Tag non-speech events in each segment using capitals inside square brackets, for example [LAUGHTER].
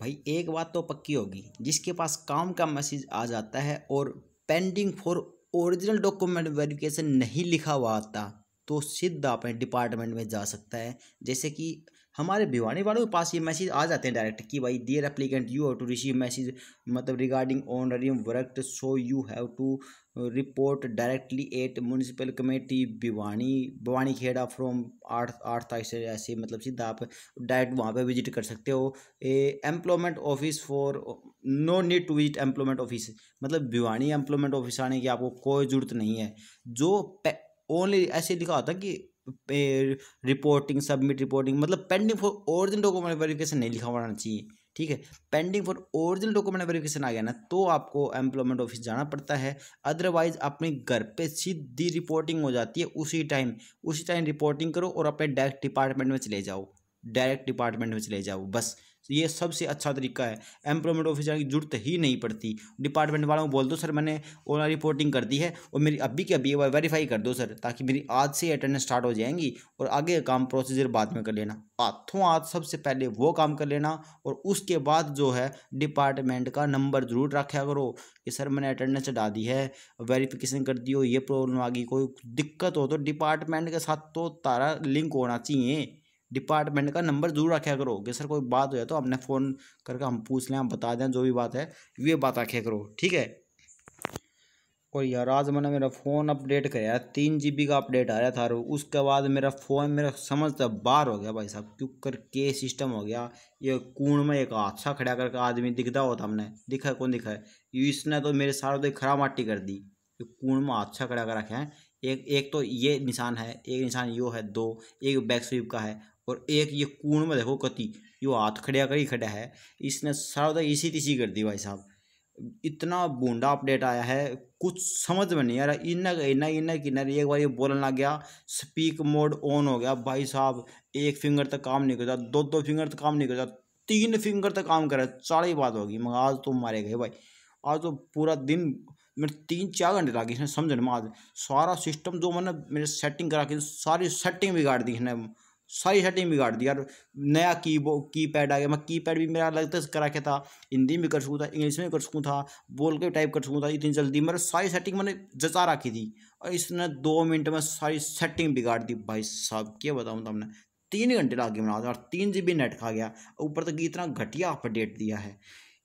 भाई एक बात तो पक्की होगी जिसके पास काम का मैसेज आ जाता है और pending for original document verification नहीं लिखा हुआ आता तो सीधा अपने डिपार्टमेंट में जा सकता है जैसे कि हमारे भिवानी वालों के पास ये मैसेज आ जाते हैं डायरेक्ट कि भाई dear applicant you have to receive message मतलब regarding honorarium work so you have to report directly at municipal committee Bhiwani Bhiwani Kheda from आठ आठ तारीख से ऐसे मतलब सीधा आप डायरेक्ट वहाँ पे विजिट कर सकते हो a employment office for no need to visit employment office मतलब भिवानी एम्प्लॉयमेंट ऑफिस आने की आपको कोई ज़रूरत नहीं है जो ओनली ऐसे लिखा होता कि रिपोर्टिंग सबमिट रिपोर्टिंग मतलब pending for original document verification नहीं लिखा होना चाहिए ठीक है pending for original document verification आ गया ना तो आपको एम्प्लॉयमेंट ऑफिस जाना पड़ता है अदरवाइज अपने घर पे सीधी रिपोर्टिंग हो जाती है उसी टाइम उसी टाइम रिपोर्टिंग करो और अपने डायरेक्ट डिपार्टमेंट में चले जाओ डायरेक्ट डिपार्टमेंट में चले जाओ बस तो ये सबसे अच्छा तरीका है एम्प्लॉयमेंट ऑफिसर की जरूरत ही नहीं पड़ती डिपार्टमेंट वालों को बोल दो सर मैंने ऑनलाइन रिपोर्टिंग कर दी है और मेरी अभी की अभी वेरीफाई कर दो सर ताकि मेरी आज से अटेंडेंस स्टार्ट हो जाएंगी और आगे का काम प्रोसीजर बाद में कर लेना हाथों हाथ सबसे पहले वो काम कर लेना और उसके बाद जो है डिपार्टमेंट का नंबर जरूर रखा करो कि सर मैंने अटेंडेंस डाल दी है वेरीफिकेशन कर दी हो ये प्रॉब्लम आ गई कोई दिक्कत हो तो डिपार्टमेंट के साथ तो तारा लिंक होना चाहिए डिपार्टमेंट का नंबर जरूर रखा करो कि सर कोई बात हो जाए तो आपने फ़ोन करके हम पूछ लें हम बता दें जो भी बात है ये बात रखा करो ठीक है और यार आज मैंने मेरा फ़ोन अपडेट कराया तीन जी बी का अपडेट आया था उसके बाद मेरा फ़ोन मेरा तो बाहर हो गया भाई साहब क्यों कर के सिस्टम हो गया ये कूण में एक हादसा खड़ा करके आदमी दिखता होता हमने दिखा कौन दिखा है इसने तो मेरे सारे तो खराब माटी कर दी ये कूड़ में हादसा खड़ा कर रखे हैं एक एक तो ये निशान है एक निशान यो है दो एक बैक स्वीप का है और एक ये कूण में देखो कति यो हाथ खड़ा कर ही खड़ा है इसने सारा इसी तीसी कर दी भाई साहब इतना बूंदा अपडेट आया है कुछ समझ में नहीं आ रहा इन्ना इन्ना इन्ना इनर एक बार ये बोलने लग गया स्पीक मोड ऑन हो गया भाई साहब एक फिंगर तक काम नहीं करता दो दो फिंगर तक काम नहीं करता तीन फिंगर तक काम करा रहा ही बात होगी मगर आज तो मारे गए भाई आज तो पूरा दिन मेरे तीन चार घंटे लगे इसने समझने में आज सारा सिस्टम जो मैंने मेरे सेटिंग करा के सारी सेटिंग बिगाड़ दी इसने सारी सेटिंग बिगाड़ दी यार नया की की पैड आ गया मैं की पैड भी मेरा लगता है करा के था हिंदी में कर सकूँ था इंग्लिश में कर सकूँ था बोल के टाइप कर सकूँ था इतनी जल्दी मेरे मतलब सारी सेटिंग मैंने जचा रखी थी और इसने दो मिनट में सारी सेटिंग बिगाड़ दी भाई साहब क्या बताऊँ तुमने तीन घंटे लागे बना और तीन जी बी नेट खा गया ऊपर तक इतना घटिया अपडेट दिया है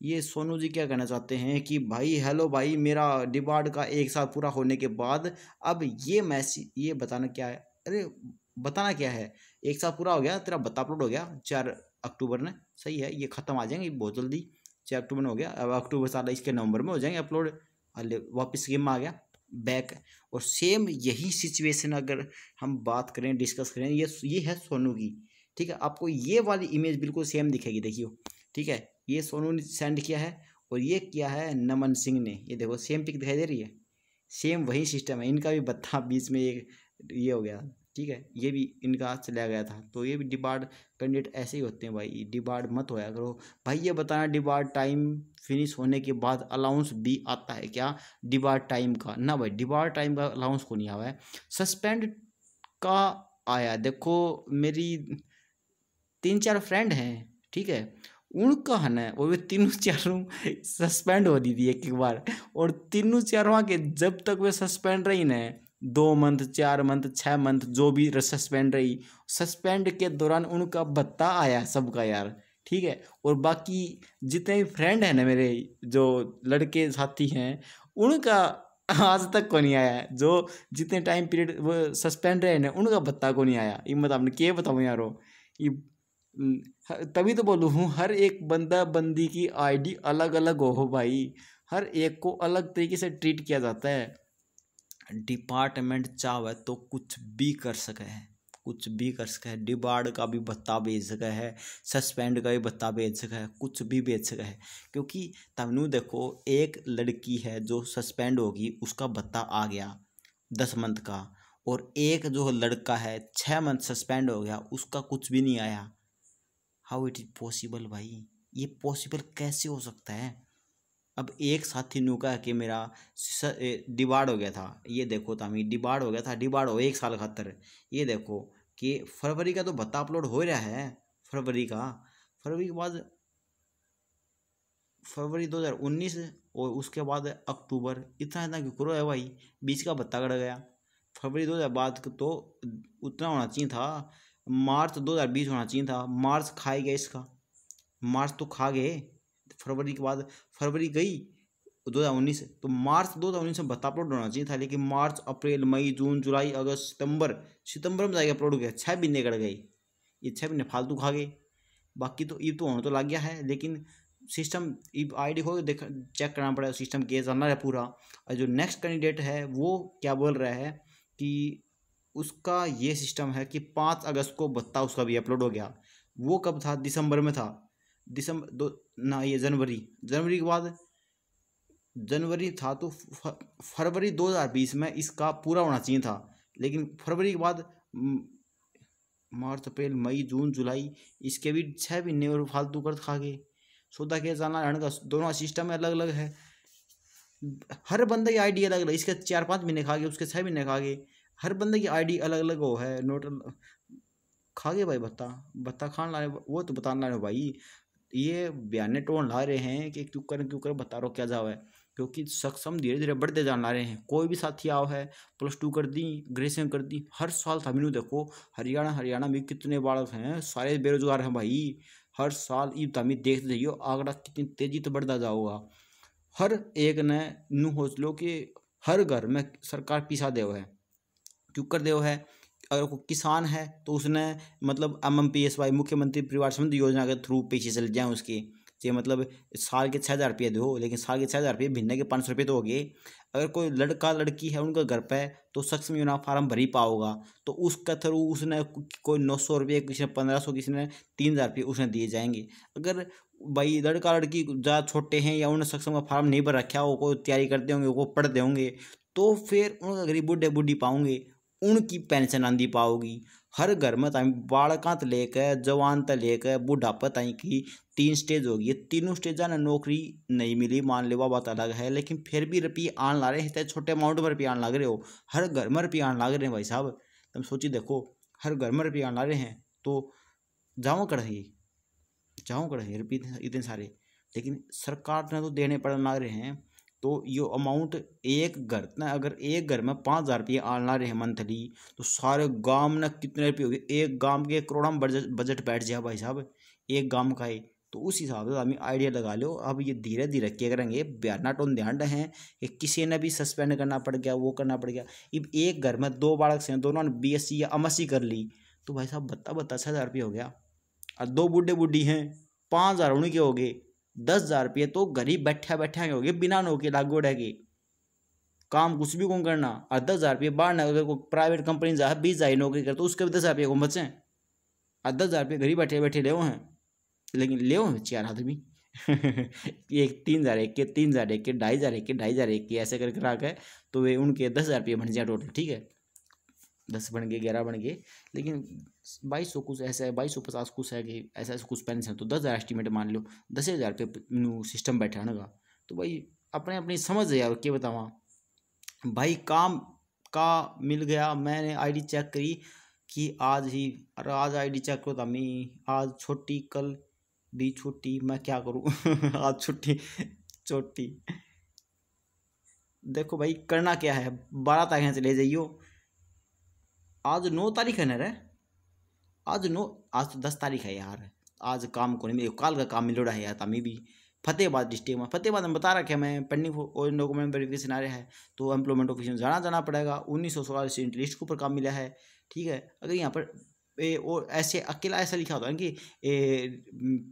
ये सोनू जी क्या कहना चाहते हैं कि भाई हेलो भाई मेरा डिबार्ड का एक साल पूरा होने के बाद अब ये मैसेज ये बताना क्या है अरे बताना क्या है एक साल पूरा हो गया तेरा बत्ता अपलोड हो गया चार अक्टूबर ने सही है ये ख़त्म आ जाएंगे बहुत जल्दी चार अक्टूबर में हो गया अब अक्टूबर साल इसके नवंबर में हो जाएंगे अपलोड वापस गेम में आ गया बैक और सेम यही सिचुएशन अगर हम बात करें डिस्कस करें ये ये है सोनू की ठीक है आपको ये वाली इमेज बिल्कुल सेम दिखेगी देखियो ठीक है ये सोनू ने सेंड किया है और ये किया है नमन सिंह ने ये देखो सेम पिक दिखाई दे रही है सेम वही सिस्टम है इनका भी बत्ता बीच में एक ये हो गया ठीक है ये भी इनका हाथ चला गया था तो ये भी डिबार्ड कैंडिडेट ऐसे ही होते हैं भाई डिबार्ड मत होया करो भाई ये बताना डिबार्ड टाइम फिनिश होने के बाद अलाउंस भी आता है क्या डिबार्ड टाइम का ना भाई डिबार्ड टाइम का अलाउंस को नहीं आवा है सस्पेंड का आया देखो मेरी तीन चार फ्रेंड हैं ठीक है उनका है ना वो तीनों चारों सस्पेंड हो दी थी एक एक बार और तीनों चारों के जब तक वे सस्पेंड रही ना दो मंथ चार मंथ छः मंथ जो भी सस्पेंड रही सस्पेंड के दौरान उनका भत्ता आया सबका यार ठीक है और बाकी जितने भी फ्रेंड हैं ना मेरे जो लड़के साथी हैं उनका आज तक को नहीं आया है जो जितने टाइम पीरियड वो सस्पेंड रहे ना उनका भत्ता को नहीं आया ये मत आपने के बताऊँ यारो ये तभी तो बोलूँ हूँ हर एक बंदा बंदी की आईडी अलग अलग हो भाई हर एक को अलग तरीके से ट्रीट किया जाता है डिपार्टमेंट चाहे तो कुछ भी कर सके है कुछ भी कर सके है डिबार्ड का भी भत्ता भेज सके है सस्पेंड का भी भत्ता भेज सके है कुछ भी भेज सके है क्योंकि तमनु देखो एक लड़की है जो सस्पेंड होगी उसका भत्ता आ गया दस मंथ का और एक जो लड़का है छः मंथ सस्पेंड हो गया उसका कुछ भी नहीं आया हाउ इट इज़ पॉसिबल भाई ये पॉसिबल कैसे हो सकता है अब एक साथी नु कह के मेरा डिबाड़ हो गया था ये देखो तामी डिबाड़ हो गया था डिबाड़ हो एक साल खातर ये देखो कि फरवरी का तो भत्ता अपलोड हो रहा है फरवरी का फरवरी के बाद फरवरी 2019 और उसके बाद अक्टूबर इतना इतना क्यों करो है भाई बीच का भत्ता गड़ गया फरवरी 2000 बाद तो उतना होना चाहिए था मार्च 2020 होना चाहिए था मार्च खाए गए इसका मार्च तो खा गए फरवरी के बाद फरवरी गई तो दो हज़ार उन्नीस तो मार्च दो हज़ार उन्नीस में भत्ता अपलोड होना चाहिए था लेकिन मार्च अप्रैल मई जून जुलाई अगस्त सितंबर सितंबर में जाके अपलोड हो गया छः महीने कट गए ये छः महीने फालतू खा गए बाकी तो ये तो होना तो लग गया है लेकिन सिस्टम आई डी को देख चेक करना पड़ेगा सिस्टम केस आना है पूरा और जो नेक्स्ट कैंडिडेट है वो क्या बोल रहा है कि उसका ये सिस्टम है कि पाँच अगस्त को भत्ता उसका भी अपलोड हो गया वो कब था दिसंबर में था दिसंबर दो ना ये जनवरी जनवरी के बाद जनवरी था तो फरवरी 2020 में इसका पूरा होना चाहिए था लेकिन फरवरी के बाद मार्च अप्रैल मई जून जुलाई इसके भी छः महीने और फालतू कर खा गए सौदा के जाना रहने का दोनों सिस्टम अलग अलग है हर बंदे की आईडी अलग अलग इसके चार पाँच महीने खा गए उसके छः महीने खा गए हर बंदे की आईडी अलग अलग हो है नोट खा गए भाई भत्ता भत्ता खान लाने वो तो बताना है भाई ये बयान टोन ला रहे हैं कि क्यों करें क्यों करें बता रहा क्या जाओ है क्योंकि शख्स हम धीरे धीरे बढ़ते जान ला रहे हैं कोई भी साथी आओ है प्लस टू कर दी ग्रेजुएशन कर दी हर साल था तमिल देखो हरियाणा हरियाणा में कितने बालक हैं सारे बेरोजगार हैं भाई हर साल ये तमी देखते जाइए आगरा कितनी तेजी तो बढ़ता जाओगा हर एक ने नू सोच लो कि हर घर में सरकार पीसा देव है क्यों कर देव है अगर कोई किसान है तो उसने मतलब M M P S Y मुख्यमंत्री परिवार समृद्धि योजना के थ्रू पीछे चल जाएँ उसके ये मतलब साल के छः हज़ार रुपये दो लेकिन साल के छः हज़ार रुपये भिन्ने के पाँच सौ रुपये तो हो गए अगर कोई लड़का लड़की है उनका घर पे तो सक्षम योजना फार्म भरी पाओगा तो उसका थ्रू उसने कोई नौ सौ रुपये किसी ने पंद्रह सौ किसी ने तीन हज़ार रुपये उसने दिए जाएंगे अगर भाई लड़का लड़की ज़्यादा छोटे हैं या उन्होंने सक्षम का फार्म नहीं भर रखा हो कोई तैयारी करते होंगे वो पढ़ते होंगे तो फिर उनका गरीब बुढ़े बुढ़ी पाओगे उनकी पेंशन आंदी पाओगी हर घर में तीन बालका तो लेकर जवान तो लेकर बुढ़ापा ताई की तीन स्टेज होगी तीनों स्टेजा ने नौकरी नहीं मिली मान लेवा बात अलग है लेकिन फिर भी रुपये आन ला रहे हैं छोटे अमाउंट में रुपये आन लग रहे हो हर घर में रुपये आन लग रहे हैं भाई साहब तुम सोची देखो हर घर में रुपये आन ला रहे हैं तो जाओ कढ़ाई जाओ कढ़ाई रुपये इतने सारे लेकिन सरकार ने तो देने पड़ लग रहे हैं तो ये अमाउंट एक घर ना अगर एक घर में पाँच हज़ार रुपये आना रहे मंथली तो सारे गांव ना कितने रुपये हो गए एक गांव के करोड़ा में बजट बजट बैठ जाए भाई साहब एक गांव का ही तो उस हिसाब से आदमी आइडिया लगा लो अब ये धीरे धीरे क्या करेंगे नाट ऑन ध्यान रहें कि किसी ने भी सस्पेंड करना पड़ गया वो करना पड़ गया इब एक घर में दो बालक से दोनों ने बी या एम कर ली तो भाई साहब बत्ता बत्ता छः हज़ार रुपये हो गया और दो बूढ़े बूढ़ी हैं पाँच हज़ार उन्हीं के हो गए दस हज़ार रुपये तो गरीब बैठा बैठा हो गए बिना नौकरी लागू रहेगी काम कुछ भी कौन करना और दस हज़ार रुपये बाहर ना अगर कोई प्राइवेट कंपनी जाए बीस हज़ार नौकरी कर तो उसके भी दस हज़ार रुपये को बचें और दस हज़ार रुपये गरीब बैठे बैठे ले हैं लेकिन ले हैं चार आदमी [LAUGHS] एक तीन हज़ार एक के तीन हज़ार एक के ढाई हज़ार एक के ढाई हज़ार एक के ऐसे करके रखा है तो वे उनके दस हज़ार रुपये बन जाए टोटल ठीक है दस बन गए ग्यारह बन गए लेकिन बाईस सौ कुछ ऐसा है बाईस सौ पचास कुछ है कि ऐसा ऐसा कुछ पेंस है तो दस हज़ार एस्टीमेट मान लो दस हज़ार पे सिस्टम बैठा है ना तो भाई अपने अपनी समझ है यार क्या बतावा भाई काम का मिल गया मैंने आईडी चेक करी कि आज ही अरे आज आईडी चेक करो तो मैं आज छोटी कल भी छोटी मैं क्या करूँ [LAUGHS] आज छुट्टी छोटी देखो भाई करना क्या है बारह तारीख चले जाइयो आज नौ तारीख है ना रे आज नौ आज तो दस तारीख है यार आज काम को नहीं काल का काम मिल रहा है यार तमी भी फतेहबाद डिस्ट्रिक्ट में फतेहबाद में बता रखे मैं पेंडिंग और डॉक्यूमेंट वेरिफिकेशन आ रहा है तो एम्प्लॉयमेंट ऑफिस में जाना जाना पड़ेगा उन्नीस सौ सोलह रेसिडेंट लिस्ट के ऊपर काम मिला है ठीक है अगर यहाँ पर ए, और ऐसे अकेला ऐसा लिखा होता है कि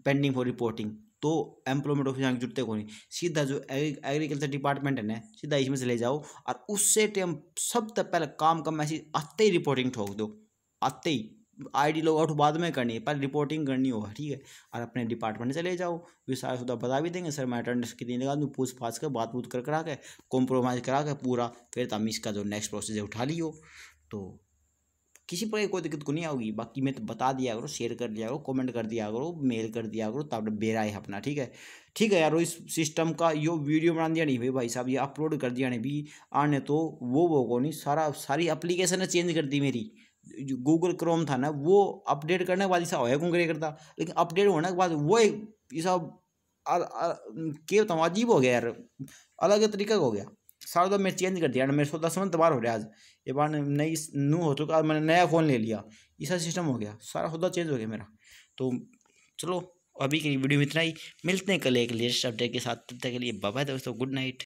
पेंडिंग फॉर रिपोर्टिंग तो एम्प्लॉयमेंट ऑफिस यहाँ की जुटते को नहीं सीधा जो एग्रीकल्चर डिपार्टमेंट है ना सीधा इसमें चले जाओ और उससे टाइम सबसे पहले काम का मैसेज आते ही रिपोर्टिंग ठोक दो आते ही आईडी लॉग आउट बाद में करनी है पहले रिपोर्टिंग करनी होगा ठीक है और अपने डिपार्टमेंट चले जाओ फिर सारा सुधा बता भी देंगे सर मैं अटेंडेंस कितनी लगा दूँ पूछ पाछ कर बात बूत कर करा के कॉम्प्रोमाइज़ करा के पूरा फिर तम तो इसका जो नेक्स्ट प्रोसेस है उठा लियो तो किसी प्रकार की कोई दिक्कत को नहीं आओगी बाकी मैं तो बता दिया करो शेयर कर दिया करो कमेंट कर दिया करो मेल कर दिया करो तब बेरा है अपना ठीक है ठीक है यार इस सिस्टम का यो वीडियो बना दिया नहीं भाई भाई साहब ये अपलोड कर दिया नहीं भी आने तो वो वो को नहीं सारा सारी अप्लीकेशन ने चेंज कर दी मेरी गूगल क्रोम था ना वो अपडेट करने के बाद ऐसा होया क्यों करता लेकिन अपडेट होने के बाद वो एक सब के बताऊँ तो अजीब हो गया यार अलग तरीका हो गया सारा तो मैंने चेंज कर दिया मेरे सौ दस में दोबारा हो रहा है आज ये बार नई न्यू हो चुका मैंने नया फ़ोन ले लिया सारा सिस्टम हो गया सारा खुदा चेंज हो गया मेरा तो चलो अभी की वीडियो में इतना ही मिलते हैं कल एक लेटेस्ट अपडेट के साथ तब तक के लिए बाबा दोस्तों गुड नाइट